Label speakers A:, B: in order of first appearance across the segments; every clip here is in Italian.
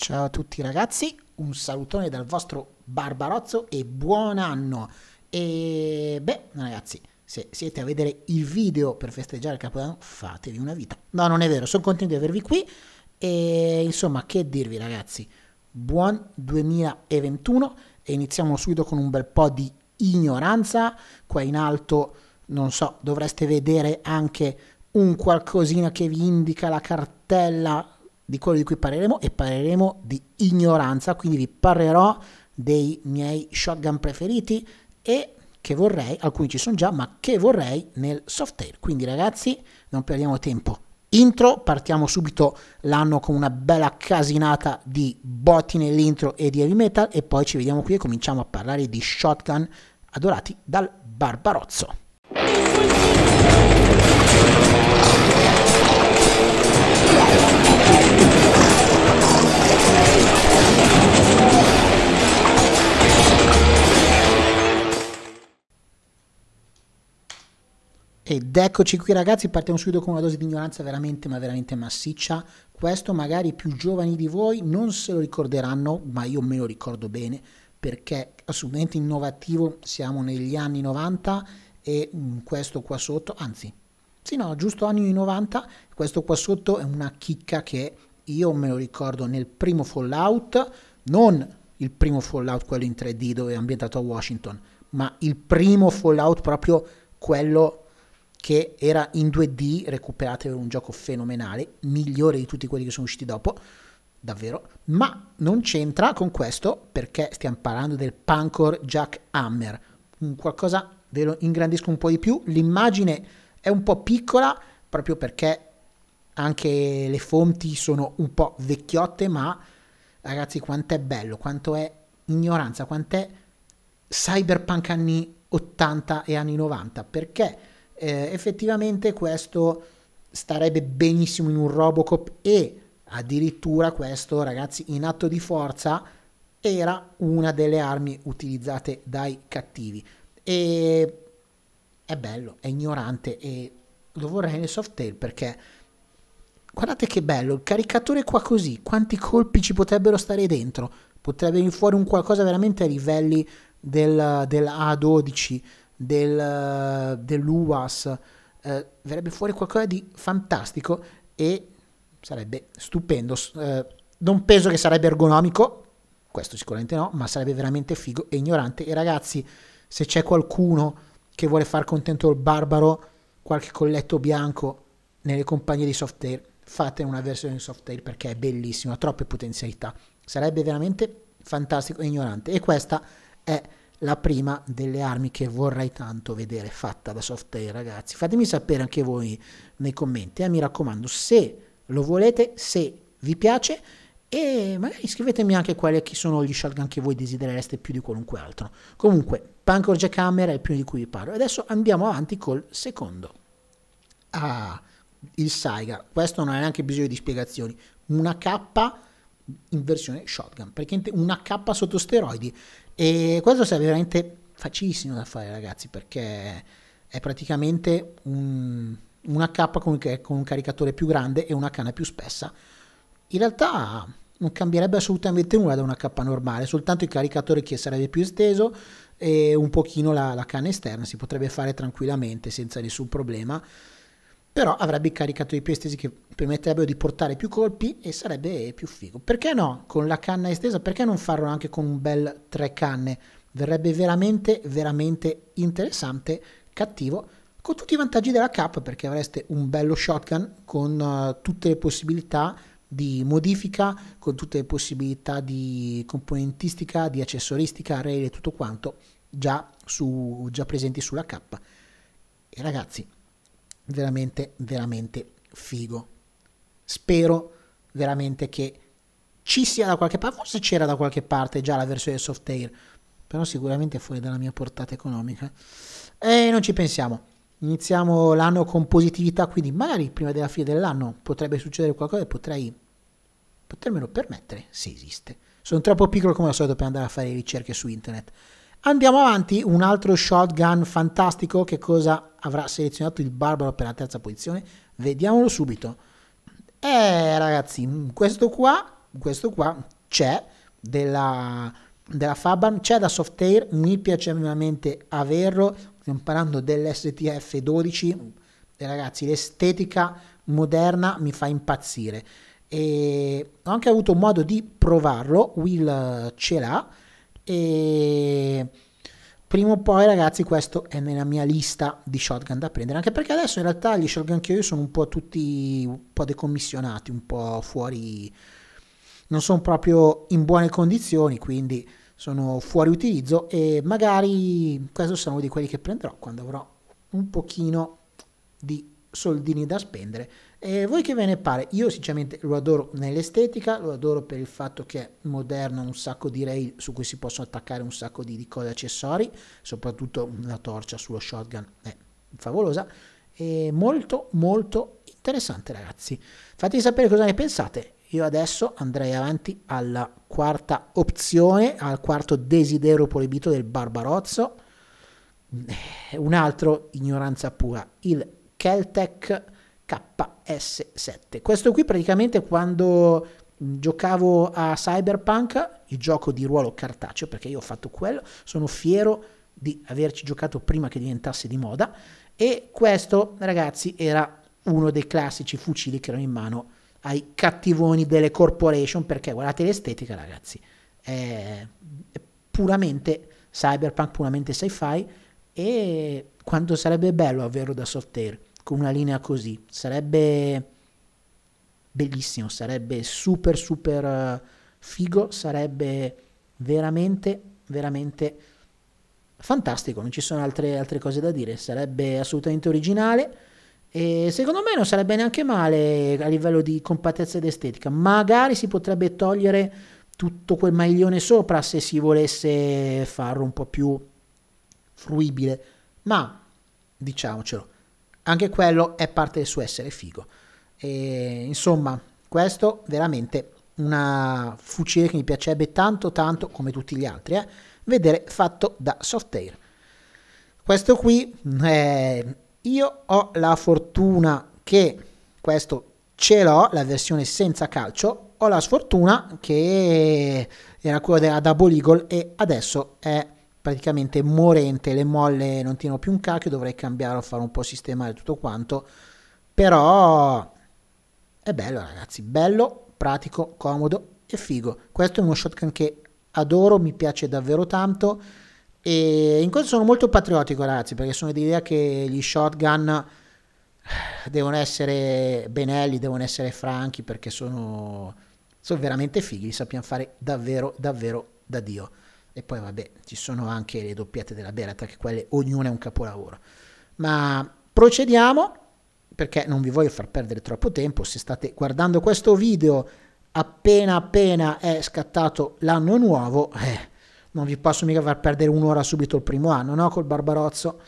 A: Ciao a tutti ragazzi, un salutone dal vostro Barbarozzo e buon anno! E beh, ragazzi, se siete a vedere il video per festeggiare il Capodanno, fatevi una vita. No, non è vero, sono contento di avervi qui e insomma, che dirvi ragazzi, buon 2021 e iniziamo subito con un bel po' di ignoranza. Qua in alto, non so, dovreste vedere anche un qualcosina che vi indica la cartella di quello di cui parleremo e parleremo di ignoranza, quindi vi parlerò dei miei shotgun preferiti e che vorrei, alcuni ci sono già, ma che vorrei nel software. Quindi ragazzi, non perdiamo tempo. Intro, partiamo subito l'anno con una bella casinata di botti nell'intro e di heavy metal e poi ci vediamo qui e cominciamo a parlare di shotgun adorati dal Barbarozzo. Ed eccoci qui ragazzi, partiamo subito con una dose di ignoranza veramente ma veramente massiccia. Questo magari i più giovani di voi non se lo ricorderanno, ma io me lo ricordo bene perché assolutamente innovativo, siamo negli anni 90 e mm, questo qua sotto, anzi, sì no, giusto anni 90, questo qua sotto è una chicca che io me lo ricordo nel primo Fallout, non il primo Fallout quello in 3D dove è ambientato a Washington, ma il primo Fallout proprio quello che era in 2D, recuperate per un gioco fenomenale, migliore di tutti quelli che sono usciti dopo, davvero, ma non c'entra con questo perché stiamo parlando del Pancor Jack Hammer, qualcosa ve lo ingrandisco un po' di più, l'immagine è un po' piccola proprio perché anche le fonti sono un po' vecchiotte, ma ragazzi quanto è bello, quanto è ignoranza, quanto è cyberpunk anni 80 e anni 90, perché eh, effettivamente questo starebbe benissimo in un Robocop e addirittura questo, ragazzi, in atto di forza era una delle armi utilizzate dai cattivi. E è bello, è ignorante e lo vorrei nel soft tail perché guardate che bello, il caricatore qua così, quanti colpi ci potrebbero stare dentro? Potrebbe venire fuori un qualcosa veramente a livelli del, a 12 del, dell'UAS, eh, verrebbe fuori qualcosa di fantastico e sarebbe stupendo. Eh, non penso che sarebbe ergonomico, questo sicuramente no, ma sarebbe veramente figo e ignorante. E ragazzi, se c'è qualcuno che vuole far contento il barbaro, qualche colletto bianco nelle compagnie di software, fate una versione di software perché è bellissima, ha troppe potenzialità. Sarebbe veramente fantastico e ignorante. E questa è la prima delle armi che vorrei tanto vedere fatta da software ragazzi. Fatemi sapere anche voi nei commenti, eh, mi raccomando, se lo volete, se vi piace e magari scrivetemi anche quali sono gli shotgun che voi desiderereste più di qualunque altro. Comunque, punk Pancor Jackhammer è il primo di cui vi parlo. Adesso andiamo avanti col secondo. Ah, il Saiga. Questo non ha neanche bisogno di spiegazioni. Una K in versione shotgun, perché un AK sotto steroidi. E questo serve veramente facilissimo da fare, ragazzi, perché è praticamente un, un AK con, con un caricatore più grande e una canna più spessa. In realtà non cambierebbe assolutamente nulla da una K normale, soltanto il caricatore che sarebbe più esteso e un pochino la, la canna esterna si potrebbe fare tranquillamente senza nessun problema però avrebbe caricato di più estesi che permetterebbero di portare più colpi e sarebbe più figo. Perché no? Con la canna estesa, perché non farlo anche con un bel tre canne? Verrebbe veramente, veramente interessante, cattivo, con tutti i vantaggi della cap perché avreste un bello shotgun con uh, tutte le possibilità di modifica, con tutte le possibilità di componentistica, di accessoristica, rail e tutto quanto già, su, già presenti sulla cap. E ragazzi, veramente, veramente figo. Spero veramente che ci sia da qualche parte, forse c'era da qualche parte già la versione soft air, però sicuramente fuori dalla mia portata economica. E non ci pensiamo. Iniziamo l'anno con positività, quindi magari prima della fine dell'anno potrebbe succedere qualcosa e potrei potermelo permettere se esiste. Sono troppo piccolo come al solito per andare a fare ricerche su internet. Andiamo avanti, un altro shotgun fantastico, che cosa avrà selezionato il Barbaro per la terza posizione? Vediamolo subito. Eh ragazzi, mm, questo qua, questo qua c'è della, della Faban, c'è da Softair, mi piace veramente averlo, stiamo parlando dell'STF 12, eh, ragazzi l'estetica moderna mi fa impazzire e ho anche avuto modo di provarlo, Will ce l'ha e prima o poi, ragazzi, questo è nella mia lista di shotgun da prendere. Anche perché adesso in realtà gli shotgun che ho io sono un po' tutti un po' decommissionati, un po' fuori. Non sono proprio in buone condizioni, quindi sono fuori utilizzo e magari questo sarà uno di quelli che prenderò quando avrò un pochino di soldini da spendere e voi che ve ne pare? Io sinceramente lo adoro nell'estetica, lo adoro per il fatto che è moderno, un sacco di rail su cui si possono attaccare un sacco di, di cose accessori, soprattutto la torcia sullo shotgun è favolosa, E molto molto interessante ragazzi. Fatemi sapere cosa ne pensate, io adesso andrei avanti alla quarta opzione, al quarto desiderio proibito del Barbarozzo, eh, un altro ignoranza pura, il Keltec KS7. Questo qui praticamente quando giocavo a Cyberpunk, il gioco di ruolo cartaceo, perché io ho fatto quello, sono fiero di averci giocato prima che diventasse di moda e questo ragazzi era uno dei classici fucili che erano in mano ai cattivoni delle corporation perché guardate l'estetica ragazzi è puramente cyberpunk puramente sci-fi e quanto sarebbe bello averlo da soft air con una linea così. Sarebbe bellissimo, sarebbe super super eh, figo, sarebbe veramente veramente fantastico, non ci sono altre, altre cose da dire, sarebbe assolutamente originale e secondo me non sarebbe neanche male a livello di compattezza ed estetica, magari si potrebbe togliere tutto quel maglione sopra se si volesse farlo un po' più fruibile, ma diciamocelo, anche quello è parte del suo essere figo. E, insomma, questo veramente una fucile che mi piacerebbe tanto tanto come tutti gli altri, eh, vedere fatto da Softair. Questo qui, eh, io ho la fortuna che questo ce l'ho, la versione senza calcio, ho la sfortuna che era quella della Double Eagle e adesso è praticamente morente, le molle non tirano più un cacchio, dovrei cambiare o fare un po' sistemare tutto quanto, però è bello ragazzi, bello, pratico, comodo e figo. Questo è uno shotgun che adoro, mi piace davvero tanto e in questo sono molto patriottico ragazzi perché sono dell'idea che gli shotgun eh, devono essere benelli, devono essere franchi perché sono, sono veramente fighi, li sappiamo fare davvero davvero da Dio e poi vabbè ci sono anche le doppiate della Beretta che quelle ognuna è un capolavoro ma procediamo perché non vi voglio far perdere troppo tempo se state guardando questo video appena appena è scattato l'anno nuovo eh, non vi posso mica far perdere un'ora subito il primo anno no col Barbarozzo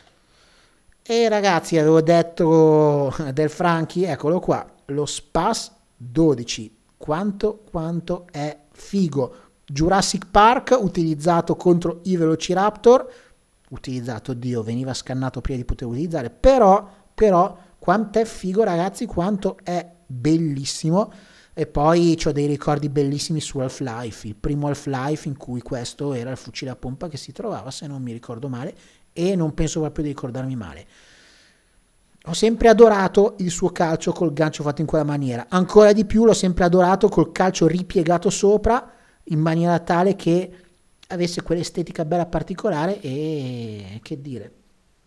A: e ragazzi avevo detto del Franchi eccolo qua lo Spas 12 quanto quanto è figo Jurassic Park utilizzato contro i Velociraptor, utilizzato, oddio, veniva scannato prima di poter utilizzare, però, però, quanto è figo ragazzi, quanto è bellissimo. E poi ho dei ricordi bellissimi su Half-Life, il primo Half-Life in cui questo era il fucile a pompa che si trovava, se non mi ricordo male, e non penso proprio di ricordarmi male. Ho sempre adorato il suo calcio col gancio fatto in quella maniera, ancora di più l'ho sempre adorato col calcio ripiegato sopra, in maniera tale che avesse quell'estetica bella particolare e che dire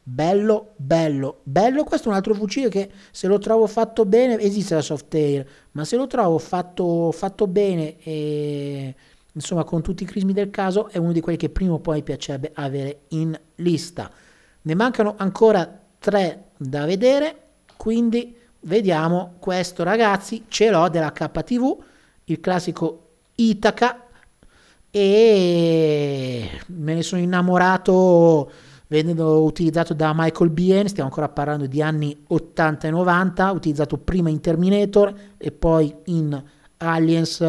A: bello bello bello questo è un altro fucile che se lo trovo fatto bene esiste la soft air ma se lo trovo fatto, fatto bene e insomma con tutti i crismi del caso è uno di quelli che prima o poi piacerebbe avere in lista ne mancano ancora tre da vedere quindi vediamo questo ragazzi ce l'ho della KTV il classico Itaca e me ne sono innamorato venendo utilizzato da Michael Bien, stiamo ancora parlando di anni 80 e 90, utilizzato prima in Terminator e poi in Aliens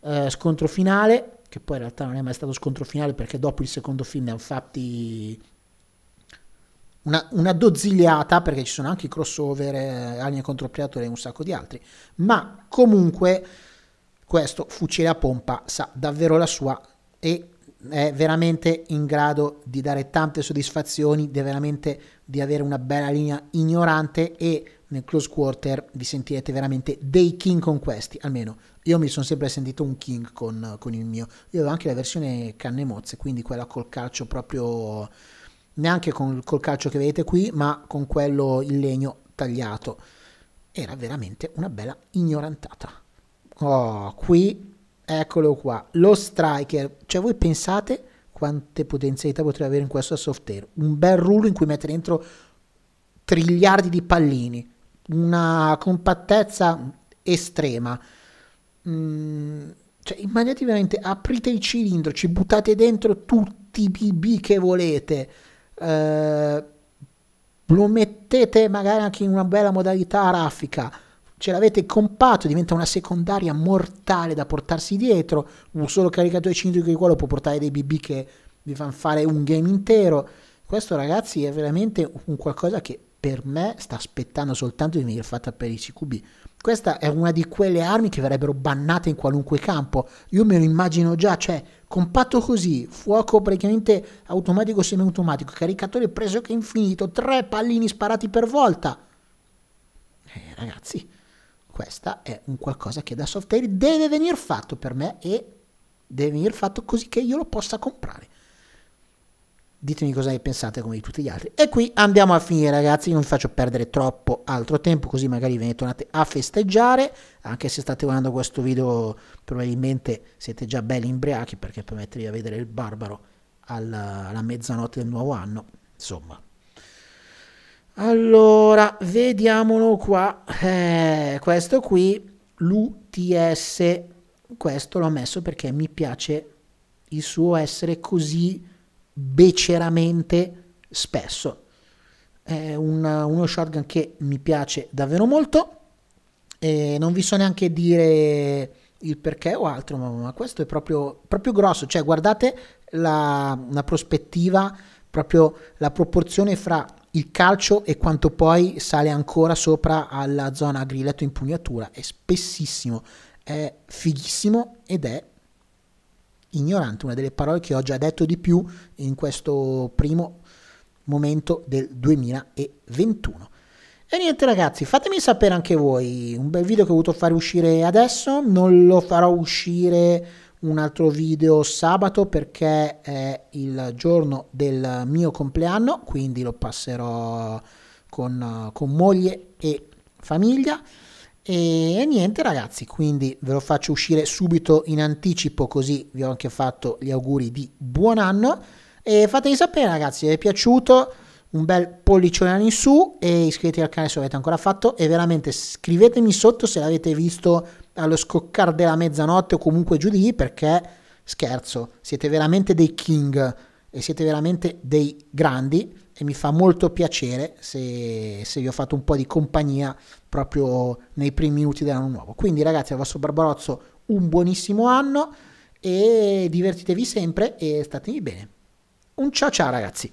A: eh, scontro finale, che poi in realtà non è mai stato scontro finale perché dopo il secondo film ne hanno fatti una, una dozzigliata perché ci sono anche i crossover, eh, Alien contro Predator e un sacco di altri, ma comunque questo fucile a pompa sa davvero la sua e è veramente in grado di dare tante soddisfazioni, di, veramente, di avere una bella linea ignorante e nel close quarter vi sentirete veramente dei king con questi, almeno io mi sono sempre sentito un king con, con il mio, io avevo anche la versione canne mozze, quindi quella col calcio proprio, neanche con, col calcio che vedete qui, ma con quello in legno tagliato, era veramente una bella ignorantata. Oh, qui, eccolo qua, lo striker. Cioè voi pensate quante potenzialità potrebbe avere in questo soft air? Un bel rullo in cui mettere dentro triliardi di pallini, una compattezza estrema. Mm, cioè, immaginate veramente, aprite il cilindro, ci buttate dentro tutti i BB che volete. Eh, lo mettete magari anche in una bella modalità raffica ce l'avete compatto, diventa una secondaria mortale da portarsi dietro, un solo caricatore cilindrico di quello può portare dei BB che vi fanno fare un game intero. Questo ragazzi è veramente un qualcosa che per me sta aspettando soltanto di venire fatta per i CQB. Questa è una di quelle armi che verrebbero bannate in qualunque campo. Io me lo immagino già, cioè compatto così, fuoco praticamente automatico semiautomatico, caricatore preso che infinito, tre pallini sparati per volta. Eh, ragazzi, questa è un qualcosa che da software deve venire fatto per me e deve venire fatto così che io lo possa comprare. Ditemi cosa ne pensate come di tutti gli altri. E qui andiamo a finire ragazzi, non vi faccio perdere troppo altro tempo così magari ve ne tornate a festeggiare, anche se state guardando questo video probabilmente siete già belli imbriachi perché permettervi mettervi a vedere il barbaro alla, alla mezzanotte del nuovo anno, insomma allora, vediamolo qua. Eh, questo qui, l'UTS, questo l'ho messo perché mi piace il suo essere così beceramente spesso. È un, uno shotgun che mi piace davvero molto. E non vi so neanche dire il perché o altro, ma, questo è proprio, proprio grosso. Cioè, guardate la, la prospettiva, proprio la proporzione fra il calcio e quanto poi sale ancora sopra alla zona grilletto impugnatura è spessissimo, è fighissimo ed è ignorante, una delle parole che ho già detto di più in questo primo momento del 2021. E niente ragazzi, fatemi sapere anche voi, un bel video che ho voluto fare uscire adesso, non lo farò uscire un altro video sabato perché è il giorno del mio compleanno, quindi lo passerò con, con moglie e famiglia. E niente ragazzi, quindi ve lo faccio uscire subito in anticipo così vi ho anche fatto gli auguri di buon anno e fatemi sapere ragazzi se vi è piaciuto un bel pollicione in su e iscrivetevi al canale se l'avete ancora fatto e veramente scrivetemi sotto se l'avete visto allo scoccare della mezzanotte o comunque giù di lì perché scherzo, siete veramente dei king e siete veramente dei grandi e mi fa molto piacere se, se vi ho fatto un po' di compagnia proprio nei primi minuti dell'anno nuovo. Quindi ragazzi al vostro Barbarozzo un buonissimo anno e divertitevi sempre e statevi bene. Un ciao ciao ragazzi!